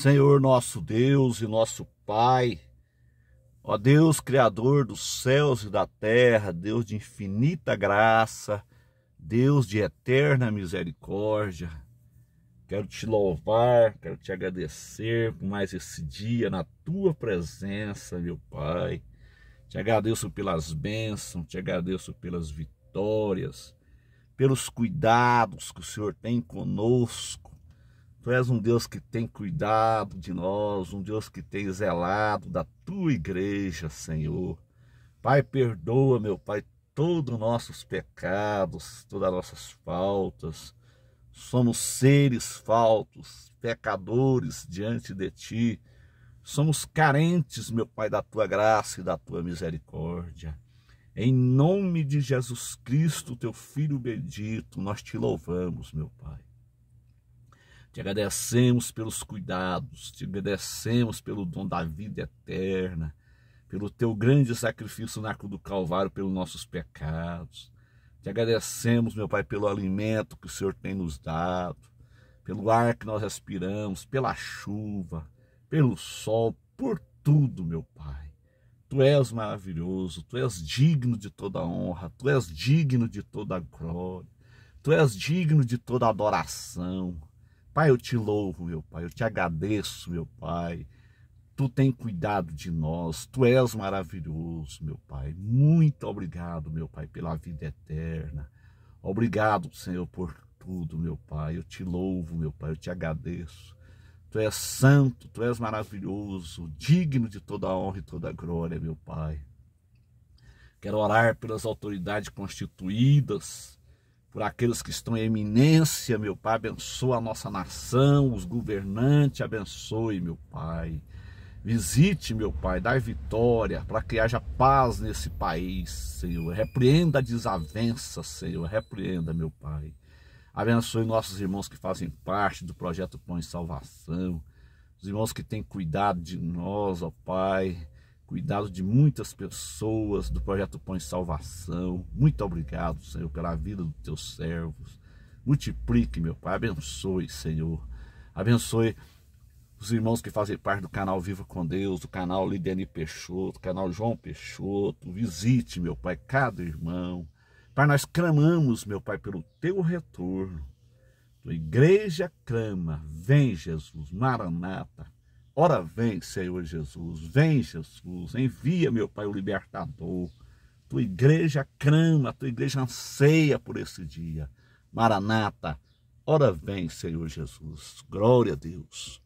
Senhor nosso Deus e nosso Pai, ó Deus Criador dos céus e da terra, Deus de infinita graça, Deus de eterna misericórdia, quero te louvar, quero te agradecer por mais esse dia na tua presença, meu Pai. Te agradeço pelas bênçãos, te agradeço pelas vitórias, pelos cuidados que o Senhor tem conosco Tu és um Deus que tem cuidado de nós, um Deus que tem zelado da tua igreja, Senhor. Pai, perdoa, meu Pai, todos os nossos pecados, todas as nossas faltas. Somos seres faltos, pecadores diante de ti. Somos carentes, meu Pai, da tua graça e da tua misericórdia. Em nome de Jesus Cristo, teu Filho bendito, nós te louvamos, meu Pai. Te agradecemos pelos cuidados, te agradecemos pelo dom da vida eterna, pelo teu grande sacrifício na cruz do Calvário pelos nossos pecados. Te agradecemos, meu Pai, pelo alimento que o Senhor tem nos dado, pelo ar que nós respiramos, pela chuva, pelo sol, por tudo, meu Pai. Tu és maravilhoso, tu és digno de toda honra, tu és digno de toda glória, tu és digno de toda adoração. Pai, eu te louvo, meu Pai, eu te agradeço, meu Pai. Tu tem cuidado de nós, tu és maravilhoso, meu Pai. Muito obrigado, meu Pai, pela vida eterna. Obrigado, Senhor, por tudo, meu Pai. Eu te louvo, meu Pai, eu te agradeço. Tu és santo, tu és maravilhoso, digno de toda a honra e toda a glória, meu Pai. Quero orar pelas autoridades constituídas por aqueles que estão em eminência, meu Pai, abençoa a nossa nação, os governantes, abençoe, meu Pai. Visite, meu Pai, dai vitória para que haja paz nesse país, Senhor. Repreenda a desavença, Senhor. Repreenda, meu Pai. Abençoe nossos irmãos que fazem parte do projeto Pão e Salvação. Os irmãos que têm cuidado de nós, ó Pai cuidado de muitas pessoas do projeto Põe Salvação. Muito obrigado, Senhor, pela vida dos teus servos. Multiplique, meu Pai, abençoe, Senhor. Abençoe os irmãos que fazem parte do canal Viva com Deus, do canal Lidiane Peixoto, do canal João Peixoto. Visite, meu Pai, cada irmão. Pai, nós clamamos, meu Pai, pelo teu retorno. Tua igreja clama, vem Jesus, Maranata, Ora, vem, Senhor Jesus, vem, Jesus, envia, meu Pai, o libertador. Tua igreja crama, tua igreja anseia por esse dia. Maranata, ora, vem, Senhor Jesus, glória a Deus.